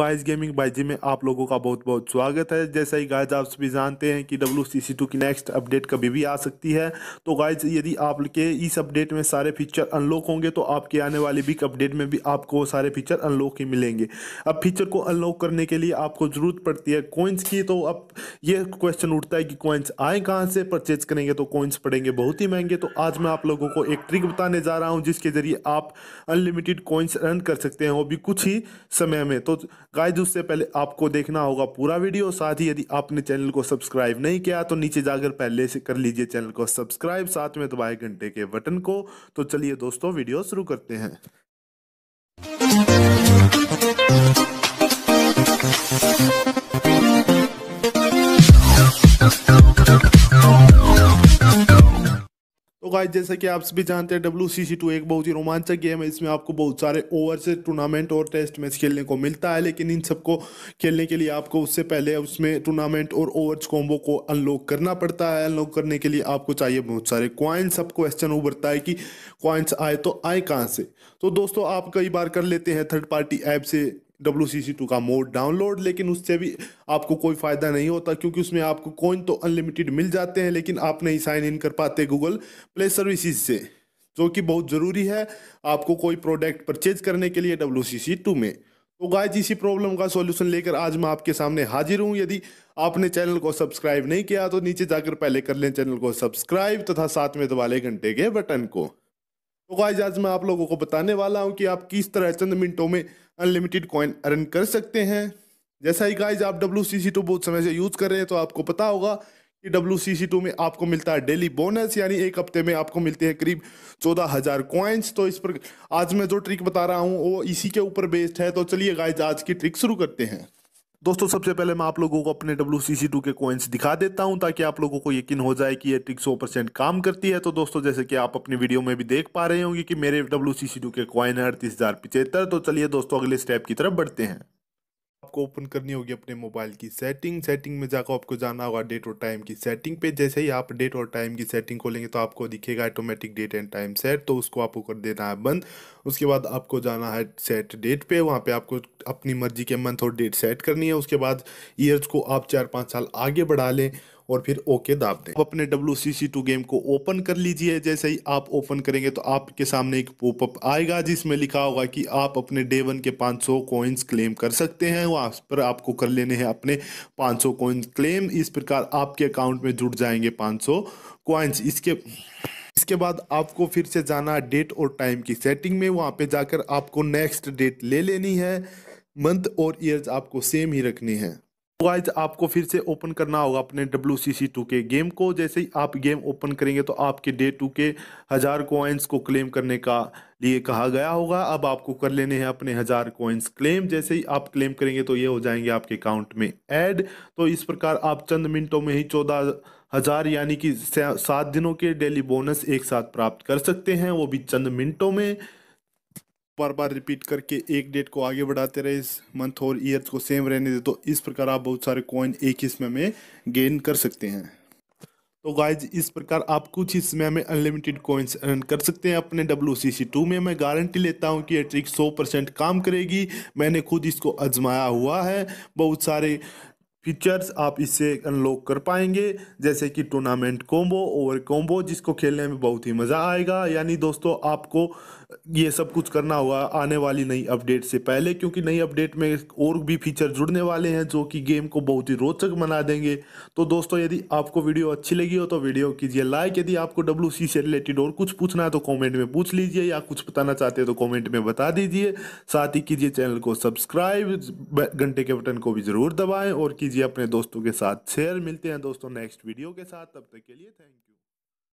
guys gaming बाइजी में आप लोगों का बहुत बहुत स्वागत है जैसा ही गाइस आप सभी जानते हैं कि डब्ल्यू सी की नेक्स्ट अपडेट कभी भी आ सकती है तो गाइस यदि आपके इस अपडेट में सारे फीचर अनलॉक होंगे तो आपके आने वाली बिग अपडेट में भी आपको सारे फीचर अनलॉक ही मिलेंगे अब फीचर को अनलॉक करने के लिए आपको ज़रूरत पड़ती है कॉइन्स की तो अब ये क्वेश्चन उठता है कि कॉइन्स आए कहाँ से परचेज करेंगे तो कॉइन्स पड़ेंगे बहुत ही महंगे तो आज मैं आप लोगों को एक ट्रिक बताने जा रहा हूँ जिसके ज़रिए आप अनलिमिटेड कॉइन्स रन कर सकते हैं वो भी कुछ ही समय में तो गाइज उससे पहले आपको देखना होगा पूरा वीडियो साथ ही यदि आपने चैनल को सब्सक्राइब नहीं किया तो नीचे जाकर पहले से कर लीजिए चैनल को सब्सक्राइब साथ में दबाए घंटे के बटन को तो चलिए दोस्तों वीडियो शुरू करते हैं गाइस तो जैसा कि आप सभी जानते हैं डब्ल्यू सी टू एक बहुत ही रोमांचक गेम है इसमें आपको बहुत सारे ओवर से टूर्नामेंट और टेस्ट मैच खेलने को मिलता है लेकिन इन सबको खेलने के लिए आपको उससे पहले उसमें टूर्नामेंट और ओवर्स कॉम्बो को अनलॉक करना पड़ता है अनलॉक करने के लिए आपको चाहिए बहुत सारे क्वाइंस सब क्वेश्चन उभरता है कि क्वाइंस आए तो आए कहाँ से तो दोस्तों आप कई बार कर लेते हैं थर्ड पार्टी ऐप से डब्ल्यू सी सी टू का मोड डाउनलोड लेकिन उससे भी आपको कोई फ़ायदा नहीं होता क्योंकि उसमें आपको कोइन तो अनलिमिटेड मिल जाते हैं लेकिन आप नहीं साइन इन कर पाते गूगल प्ले सर्विसेज से जो कि बहुत ज़रूरी है आपको कोई प्रोडक्ट परचेज करने के लिए डब्ल्यू सी सी टू में तो जी इसी प्रॉब्लम का सॉल्यूशन लेकर आज मैं आपके सामने हाजिर हूँ यदि आपने चैनल को सब्सक्राइब नहीं किया तो नीचे जाकर पहले कर लें चैनल को सब्सक्राइब तथा साथ में दबा लें घंटे के बटन को तो गाइज आज मैं आप लोगों को बताने वाला हूँ कि आप किस तरह चंद मिनटों में अनलिमिटेड कॉइन अर्न कर सकते हैं जैसा ही गाइज आप डब्ल्यू सी सी टू बहुत समय से यूज़ कर रहे हैं तो आपको पता होगा कि डब्ल्यू सी सी टू में आपको मिलता है डेली बोनस यानी एक हफ्ते में आपको मिलते हैं करीब चौदह हज़ार कॉइन्स तो इस पर आज मैं जो ट्रिक बता रहा हूँ वो इसी के ऊपर बेस्ड है तो चलिए गाइज आज की ट्रिक शुरू करते हैं दोस्तों सबसे पहले मैं आप लोगों को अपने डब्ल्यू सी सी टू के कॉइन्स दिखा देता हूं ताकि आप लोगों को यकीन हो जाए कि ये टिक सौ परसेंट काम करती है तो दोस्तों जैसे कि आप अपनी वीडियो में भी देख पा रहे होंगे कि मेरे डब्ल्यू सी सी टू के कॉइन है अड़तीस हज़ार पिचहत्तर तो चलिए दोस्तों अगले स्टेप की तरफ बढ़ते हैं आपको ओपन करनी होगी अपने मोबाइल की सेटिंग सेटिंग में जाकर आपको जाना होगा डेट और टाइम की सेटिंग पे जैसे ही आप डेट और टाइम की सेटिंग खोलेंगे तो आपको दिखेगा automatic date and time set तो उसको आपको कर देना है बंद उसके बाद आपको जाना है सेट डेट पे वहाँ पे आपको अपनी मर्जी के मंथ और डेट सेट करनी है उसके बाद ईयर्स को आप चार पाँच साल आगे बढ़ा लें और फिर ओके दाब दें आप अपने W C C two game को ओपन कर लीजिए जैसे ही आप ओपन करेंगे तो आपके सामने एक पोपअप आएगा जिसमें लिखा होगा कि आप अपने डे वन के 500 सौ कॉइन्स क्लेम कर सकते हैं वहाँ पर आपको कर लेने हैं अपने 500 सौ कॉइन्स क्लेम इस प्रकार आपके अकाउंट में जुट जाएंगे 500 सौ कॉइन्स इसके इसके बाद आपको फिर से जाना डेट और टाइम की सेटिंग में वहाँ पे जाकर आपको नेक्स्ट डेट ले लेनी है मंथ और ईयर्स आपको सेम ही रखनी है तो आपको फिर से ओपन करना होगा अपने डब्ल्यू सी सी टू के गेम को जैसे ही आप गेम ओपन करेंगे तो आपके डे टू के हज़ार कोइंस को क्लेम करने का लिए कहा गया होगा अब आपको कर लेने हैं अपने हज़ार कोइंस क्लेम जैसे ही आप क्लेम करेंगे तो ये हो जाएंगे आपके अकाउंट में ऐड तो इस प्रकार आप चंद मिनटों में ही चौदह हज़ार यानी कि सात दिनों के डेली बोनस एक साथ प्राप्त कर सकते हैं वो भी चंद मिनटों में बार बार रिपीट करके एक डेट को आगे बढ़ाते रहे इस मंथ और ईयर को सेम रहने दे तो इस प्रकार आप बहुत सारे कॉइन एक ही समय में गेन कर सकते हैं तो गाइज इस प्रकार आप कुछ ही समय में अनलिमिटेड कॉइन्स अर्न कर सकते हैं अपने डब्ल्यू सी सी टू में मैं गारंटी लेता हूं कि ये ट्रिक सौ परसेंट काम करेगी मैंने खुद इसको आजमाया हुआ है बहुत सारे फीचर्स आप इससे अनलॉक कर पाएंगे जैसे कि टूर्नामेंट कॉम्बो ओवर कॉम्बो जिसको खेलने में बहुत ही मज़ा आएगा यानी दोस्तों आपको ये सब कुछ करना होगा आने वाली नई अपडेट से पहले क्योंकि नई अपडेट में और भी फीचर जुड़ने वाले हैं जो कि गेम को बहुत ही रोचक बना देंगे तो दोस्तों यदि आपको वीडियो अच्छी लगी हो तो वीडियो कीजिए लाइक यदि आपको डब्ल्यू से रिलेटेड और कुछ पूछना है तो कॉमेंट में पूछ लीजिए या कुछ बताना चाहते हैं तो कॉमेंट में बता दीजिए साथ ही कीजिए चैनल को सब्सक्राइब घंटे के बटन को भी ज़रूर दबाएँ और कीजिए कीजिए अपने दोस्तों के साथ शेयर मिलते हैं दोस्तों नेक्स्ट वीडियो के साथ तब तक के लिए थैंक यू